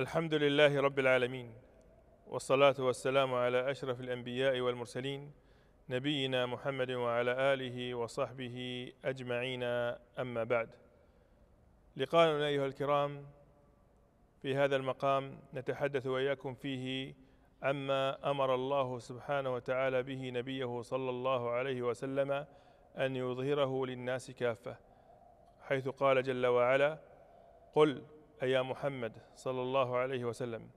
الحمد لله رب العالمين والصلاة والسلام على أشرف الأنبياء والمرسلين نبينا محمد وعلى آله وصحبه أجمعين أما بعد لقاءنا أيها الكرام في هذا المقام نتحدث وإياكم فيه عما أمر الله سبحانه وتعالى به نبيه صلى الله عليه وسلم أن يظهره للناس كافة حيث قال جل وعلا قل أي محمد صلى الله عليه وسلم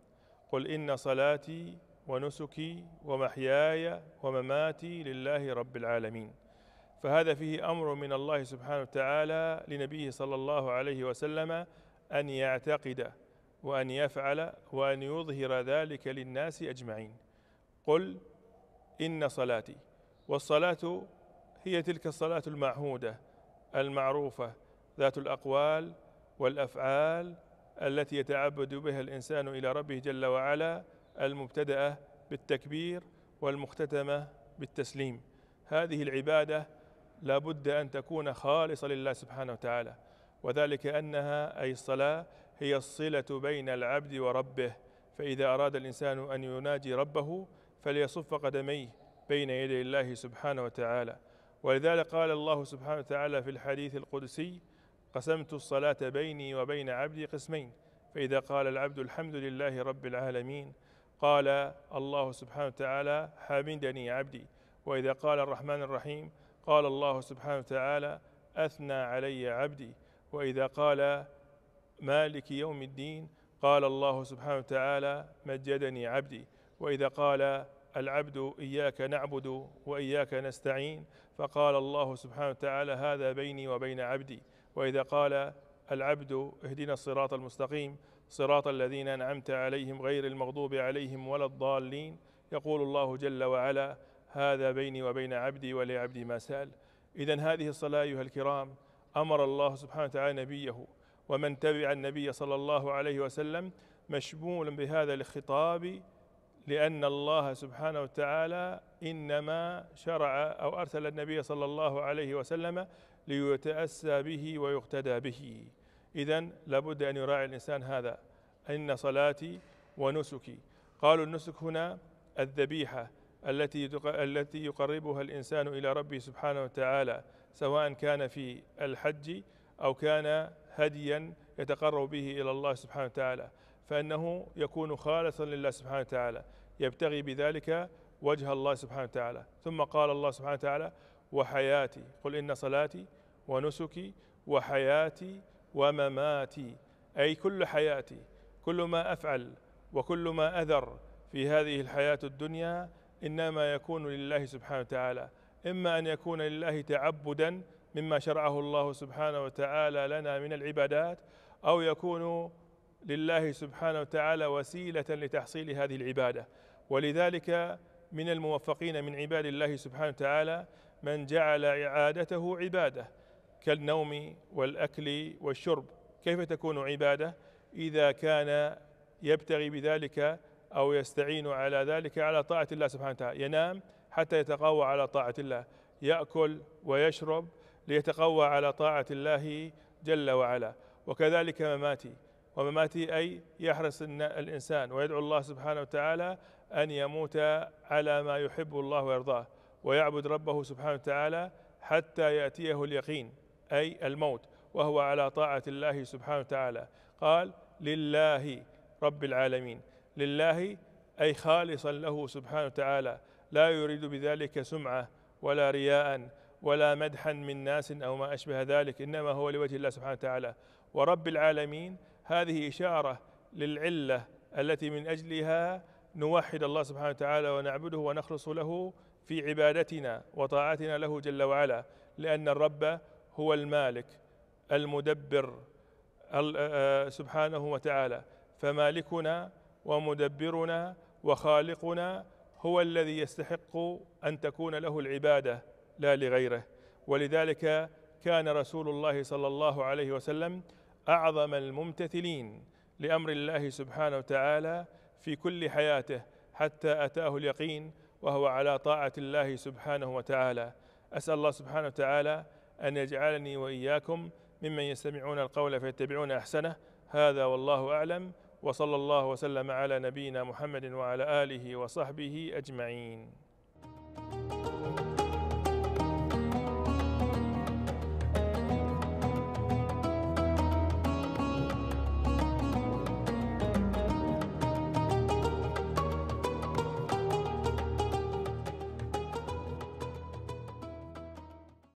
قل إن صلاتي ونسكي ومحياي ومماتي لله رب العالمين فهذا فيه أمر من الله سبحانه وتعالى لنبيه صلى الله عليه وسلم أن يعتقد وأن يفعل وأن يظهر ذلك للناس أجمعين قل إن صلاتي والصلاة هي تلك الصلاة المعهودة المعروفة ذات الأقوال والأفعال التي يتعبد بها الإنسان إلى ربه جل وعلا المبتدأة بالتكبير والمختتمة بالتسليم هذه العبادة لا بد أن تكون خالصة لله سبحانه وتعالى وذلك أنها أي الصلاة هي الصلة بين العبد وربه فإذا أراد الإنسان أن يناجي ربه فليصف قدميه بين يدي الله سبحانه وتعالى ولذلك قال الله سبحانه وتعالى في الحديث القدسي قسمت الصلاة بيني وبين عبدي قسمين فإذا قال العبد الحمد لله رب العالمين قال الله سبحانه وتعالى حمدني عبدي وإذا قال الرحمن الرحيم قال الله سبحانه وتعالى أثنى علي عبدي وإذا قال مالك يوم الدين قال الله سبحانه وتعالى مجدني عبدي وإذا قال العبد إياك نعبد وإياك نستعين فقال الله سبحانه وتعالى هذا بيني وبين عبدي واذا قال العبد اهدنا الصراط المستقيم صراط الذين انعمت عليهم غير المغضوب عليهم ولا الضالين يقول الله جل وعلا هذا بيني وبين عبدي ولعبدي ما سال اذا هذه الصلاه ايها الكرام امر الله سبحانه وتعالى نبيه ومن تبع النبي صلى الله عليه وسلم مشمول بهذا الخطاب لأن الله سبحانه وتعالى إنما شرع أو أرسل النبي صلى الله عليه وسلم ليتأسى به ويقتدى به إذا لابد أن يراعي الإنسان هذا إن صلاتي ونسكي قالوا النسك هنا الذبيحة التي التي يقربها الإنسان إلى ربه سبحانه وتعالى سواء كان في الحج أو كان هديا يتقرب به إلى الله سبحانه وتعالى فإنه يكون خالصا لله سبحانه وتعالى يبتغي بذلك وجه الله سبحانه وتعالى ثم قال الله سبحانه وتعالى وحياتي قل إن صلاتي ونسكي وحياتي ومماتي أي كل حياتي كل ما أفعل وكل ما أذر في هذه الحياة الدنيا إنما يكون لله سبحانه وتعالى إما أن يكون لله تعبدا مما شرعه الله سبحانه وتعالى لنا من العبادات أو يكون لله سبحانه وتعالى وسيلة لتحصيل هذه العبادة ولذلك من الموفقين من عباد الله سبحانه وتعالى من جعل إعادته عبادة كالنوم والأكل والشرب كيف تكون عبادة إذا كان يبتغي بذلك أو يستعين على ذلك على طاعة الله سبحانه وتعالى ينام حتى يتقوى على طاعة الله يأكل ويشرب ليتقوى على طاعة الله جل وعلا وكذلك مماتي ومماتي أي يحرص الإنسان ويدعو الله سبحانه وتعالى أن يموت على ما يحب الله ويرضاه ويعبد ربه سبحانه وتعالى حتى يأتيه اليقين أي الموت وهو على طاعة الله سبحانه وتعالى قال لله رب العالمين لله أي خالصا له سبحانه وتعالى لا يريد بذلك سمعة ولا رياء ولا مدحا من ناس أو ما أشبه ذلك إنما هو لوجه الله سبحانه وتعالى ورب العالمين هذه إشارة للعلة التي من أجلها نوحد الله سبحانه وتعالى ونعبده ونخلص له في عبادتنا وطاعتنا له جل وعلا لأن الرب هو المالك المدبر سبحانه وتعالى فمالكنا ومدبرنا وخالقنا هو الذي يستحق أن تكون له العبادة لا لغيره ولذلك كان رسول الله صلى الله عليه وسلم أعظم الممتثلين لأمر الله سبحانه وتعالى في كل حياته حتى أتاه اليقين وهو على طاعة الله سبحانه وتعالى أسأل الله سبحانه وتعالى أن يجعلني وإياكم ممن يستمعون القول فيتبعون أحسنه هذا والله أعلم وصلى الله وسلم على نبينا محمد وعلى آله وصحبه أجمعين